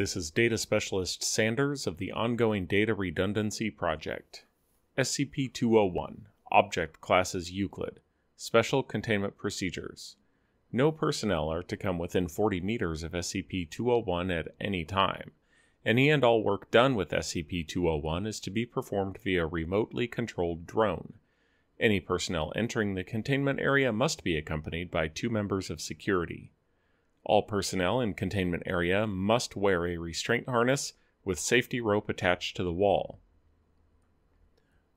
This is Data Specialist Sanders of the ongoing Data Redundancy Project. SCP 201 Object Classes Euclid Special Containment Procedures No personnel are to come within 40 meters of SCP 201 at any time. Any and all work done with SCP 201 is to be performed via remotely controlled drone. Any personnel entering the containment area must be accompanied by two members of security. All personnel in containment area must wear a restraint harness with safety rope attached to the wall.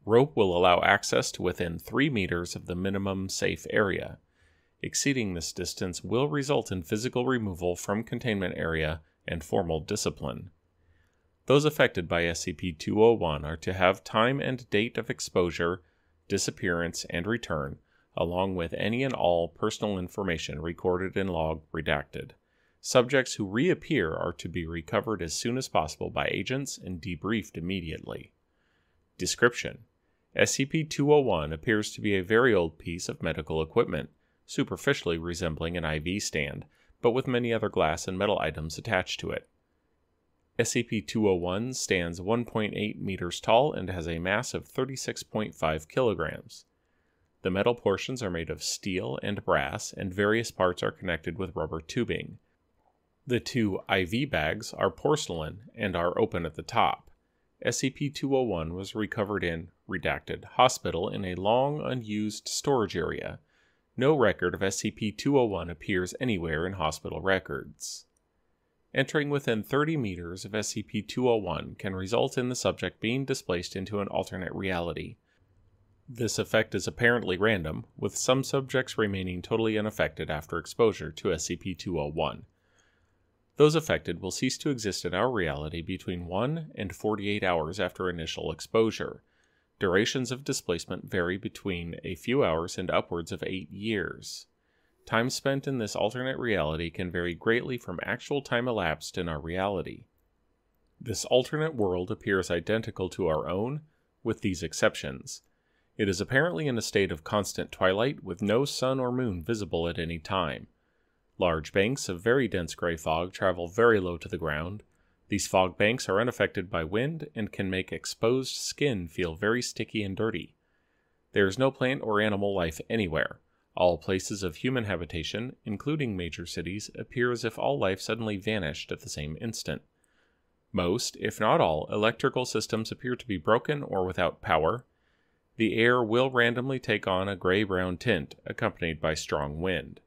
Rope will allow access to within 3 meters of the minimum safe area. Exceeding this distance will result in physical removal from containment area and formal discipline. Those affected by SCP 201 are to have time and date of exposure, disappearance, and return along with any and all personal information recorded in log redacted. Subjects who reappear are to be recovered as soon as possible by agents and debriefed immediately. Description SCP 201 appears to be a very old piece of medical equipment, superficially resembling an IV stand, but with many other glass and metal items attached to it. SCP 201 stands 1.8 meters tall and has a mass of 36.5 kilograms. The metal portions are made of steel and brass, and various parts are connected with rubber tubing. The two IV bags are porcelain and are open at the top. SCP 201 was recovered in Redacted Hospital in a long unused storage area. No record of SCP 201 appears anywhere in hospital records. Entering within 30 meters of SCP 201 can result in the subject being displaced into an alternate reality. This effect is apparently random, with some subjects remaining totally unaffected after exposure to SCP-201. Those affected will cease to exist in our reality between 1 and 48 hours after initial exposure. Durations of displacement vary between a few hours and upwards of 8 years. Time spent in this alternate reality can vary greatly from actual time elapsed in our reality. This alternate world appears identical to our own, with these exceptions. It is apparently in a state of constant twilight with no sun or moon visible at any time. Large banks of very dense gray fog travel very low to the ground. These fog banks are unaffected by wind and can make exposed skin feel very sticky and dirty. There is no plant or animal life anywhere. All places of human habitation, including major cities, appear as if all life suddenly vanished at the same instant. Most, if not all, electrical systems appear to be broken or without power the air will randomly take on a gray brown tint accompanied by strong wind.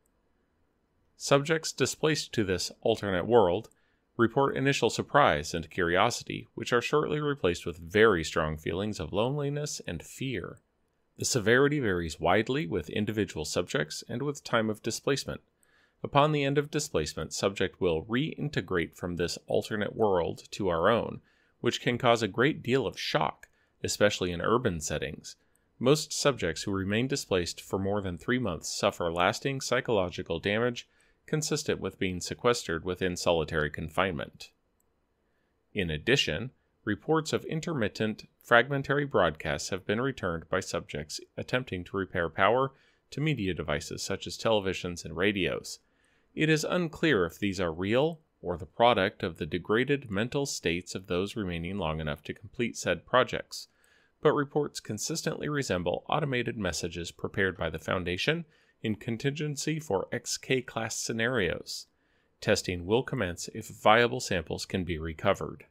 Subjects displaced to this alternate world report initial surprise and curiosity, which are shortly replaced with very strong feelings of loneliness and fear. The severity varies widely with individual subjects and with time of displacement. Upon the end of displacement, subject will reintegrate from this alternate world to our own, which can cause a great deal of shock especially in urban settings. Most subjects who remain displaced for more than three months suffer lasting psychological damage consistent with being sequestered within solitary confinement. In addition, reports of intermittent, fragmentary broadcasts have been returned by subjects attempting to repair power to media devices such as televisions and radios. It is unclear if these are real or the product of the degraded mental states of those remaining long enough to complete said projects but reports consistently resemble automated messages prepared by the Foundation in contingency for XK class scenarios. Testing will commence if viable samples can be recovered.